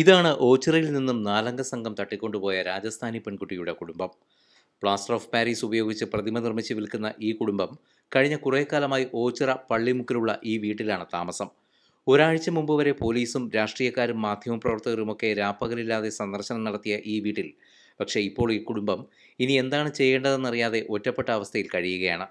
ഇതാണ് ഓച്ചിറയിൽ നിന്നും നാലംഗ സംഘം തട്ടിക്കൊണ്ടുപോയ രാജസ്ഥാനി പെൺകുട്ടിയുടെ കുടുംബം പ്ലാസ്റ്റർ ഓഫ് പാരീസ് ഉപയോഗിച്ച് പ്രതിമ നിർമ്മിച്ച് വിൽക്കുന്ന ഈ കുടുംബം കഴിഞ്ഞ കുറേ കാലമായി ഓച്ചിറ പള്ളിമുക്കിലുള്ള ഈ വീട്ടിലാണ് താമസം ഒരാഴ്ച മുമ്പ് വരെ പോലീസും രാഷ്ട്രീയക്കാരും മാധ്യമപ്രവർത്തകരുമൊക്കെ രാപ്പകലില്ലാതെ സന്ദർശനം നടത്തിയ ഈ വീട്ടിൽ പക്ഷേ ഇപ്പോൾ ഈ കുടുംബം ഇനി എന്താണ് ചെയ്യേണ്ടതെന്നറിയാതെ ഒറ്റപ്പെട്ട അവസ്ഥയിൽ കഴിയുകയാണ്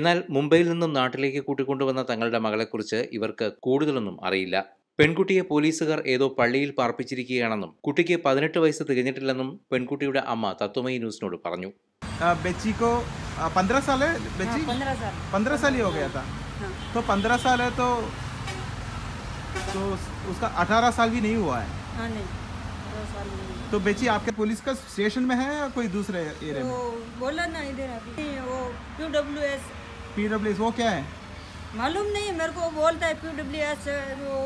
എന്നാൽ മുംബൈയിൽ നിന്നും നാട്ടിലേക്ക് കൂട്ടിക്കൊണ്ടുവന്ന തങ്ങളുടെ മകളെക്കുറിച്ച് ഇവർക്ക് കൂടുതലൊന്നും അറിയില്ല പെൻകുട്ടിയേ പോലീസുകാർ ഏதோ പള്ളിയിൽ പാർപ്പിച്ചിരിക്കുകയാണെന്നും കുട്ടിക്ക് 18 വയസ്സ് തികഞ്ഞിട്ടില്ലെന്നും പെൻകുട്ടിയുടേ അമ്മ തത്വമൈ ന്യൂസിനോട് പറഞ്ഞു വെച്ചിക്കോ 15 സാളെ വെച്ചി 15000 15 സാളി ആവുകയായിരുന്നു તો 15 സാളെ તો તો uska 18 साल भी नहीं हुआ है हां नहीं 2 साल तो बच्ची ആൾക്കെ പോലീസ് ക സ്റ്റേഷൻ മേ ഹേ യാ കോയി ദൂസരെ ഏരിയ മേ वो बोला না ഇതെരെ ആബി वो पीडब्ल्यूഎസ് पीडब्ल्यूഎസ് ഓ ക്യാ ഹേ मालूम नहीं है मेरे को बोलता है पीडब्ल्यूएस वो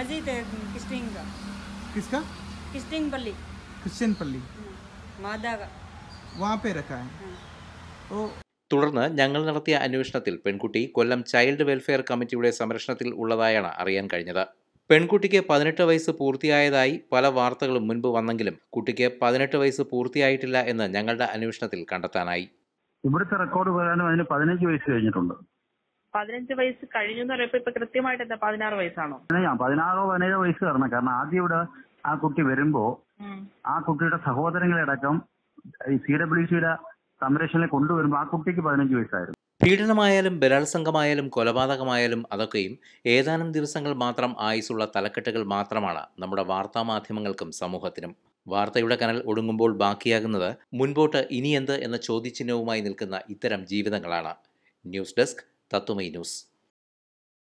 मस्जिद है किसका क्रिस्टिन पल्ली ക്രിസ്ത്യൻ പള്ളി മാതാക തുടർന്ന് ഞങ്ങൾ നടത്തിയ അന്വേഷണത്തിൽ പെൺകുട്ടി കൊല്ലം ചൈൽഡ് വെൽഫെയർ കമ്മിറ്റിയുടെ സംരക്ഷണത്തിൽ ഉള്ളതായാണ് അറിയാൻ കഴിഞ്ഞത് പെൺകുട്ടിക്ക് പതിനെട്ട് വയസ്സ് പൂർത്തിയായതായി പല വാർത്തകളും മുൻപ് വന്നെങ്കിലും കുട്ടിക്ക് പതിനെട്ട് വയസ്സ് പൂർത്തിയായിട്ടില്ല എന്ന് ഞങ്ങളുടെ അന്വേഷണത്തിൽ കണ്ടെത്താനായി ഇവിടുത്തെ റെക്കോർഡ് പ്രകാരം അതിന് പതിനഞ്ച് വയസ്സ് കഴിഞ്ഞിട്ടുണ്ട് പതിനഞ്ച് വയസ്സ് കഴിഞ്ഞു എന്ന് പറയുമ്പോ ഇപ്പൊ കൃത്യമായിട്ട് എന്താ പതിനാറ് വയസ്സാണോ പതിനാറോ പതിനേഴോ വയസ്സ് തരണം കാരണം ആദ്യം ഇവിടെ ആ കുട്ടി വരുമ്പോ ആ കുട്ടിയുടെ സഹോദരങ്ങളടക്കം സി ഡബ്ല്യു സിയുടെ സംരക്ഷണയിൽ കൊണ്ടുവരുമ്പോ ആ കുട്ടിക്ക് പതിനഞ്ച് വയസ്സായിരുന്നു പീഡനമായാലും ബലാത്സംഗമായാലും കൊലപാതകമായാലും അതൊക്കെയും ഏതാനും ദിവസങ്ങൾ മാത്രം ആയുസുള്ള തലക്കെട്ടുകൾ മാത്രമാണ് നമ്മുടെ വാർത്താ മാധ്യമങ്ങൾക്കും സമൂഹത്തിനും വാർത്തയുടെ കനൽ ഒടുങ്ങുമ്പോൾ ബാക്കിയാകുന്നത് മുൻപോട്ട് ഇനിയെന്ത് എന്ന ചോദ്യചിഹ്നവുമായി നിൽക്കുന്ന ഇത്തരം ജീവിതങ്ങളാണ് ന്യൂസ് ഡെസ്ക് tatumeiros.